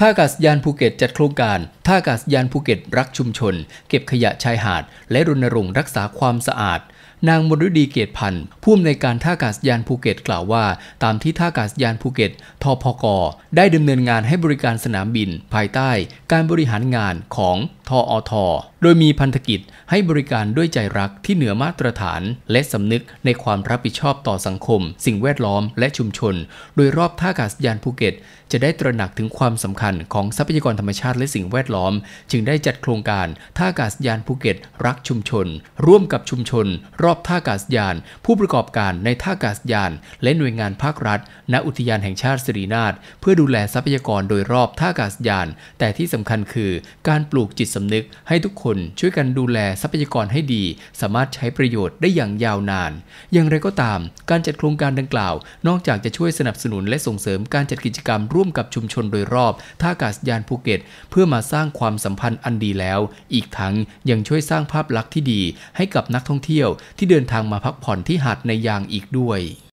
ท่าอากาศยานภูเก็ตจัดโครงการท่าอากาศยานภูเก็ตรักชุมชน เก็บขยะชายหาด และรณรงค์รักษาความสะอาดนางมรุดีเกตพันธ์ผู้อำนวยการท่าอากาศยานภูเก็ตกล่าวว่า ตามที่ท่าอากาศยานภูเก็ตทพก ได้ดำเนินงานให้บริการสนามบิน ภายใต้การบริหารงานของทออท โดยมีพันธกิจให้บริการด้วยใจรักที่เหนือมาตรฐาน และสำนึกในความรับผิดชอบต่อสังคม สิ่งแวดล้อมและชุมชน โดยรอบท่าอากาศยานภูเก็ต จะได้ตระหนักถึงความสำคัญของทรัพยากรธรรมชาติและสิ่งแวดล้อม จึงได้จัดโครงการท่าอากาศยานภูเก็ตรักชุมชน ร่วมกับชุมชน รอบอบท่าอากาศยานผู้ประกอบการในท่าอากาศยาน และหน่วยงานภาครัฐ ณอุทยานแห่งชาติสิรินาถเพื่อดูแลทรัพยากรโดยรอบท่าอากาศยาน แต่ที่สำคัญคือการปลูกจิตสำนึก ให้ทุกคนช่วยกันดูแลทรัพยากรให้ดี สามารถใช้ประโยชน์ได้อย่างยาวนาน อย่างไรก็ตาม การจัดโครงการดังกล่าว นอกจากจะช่วยสนับสนุนและส่งเสริมการจัดกิจกรรมร่วมกับชุมชนโดยรอบท่าอากาศยานภูเก็ต เพื่อมาสร้างความสัมพันธ์อันดีแล้ว อีกทั้งยังช่วยสร้างภาพลักษณ์ที่ดีให้กับนักท่องเที่ยวที่เดินทางมาพักผ่อนที่หาดในยางอีกด้วย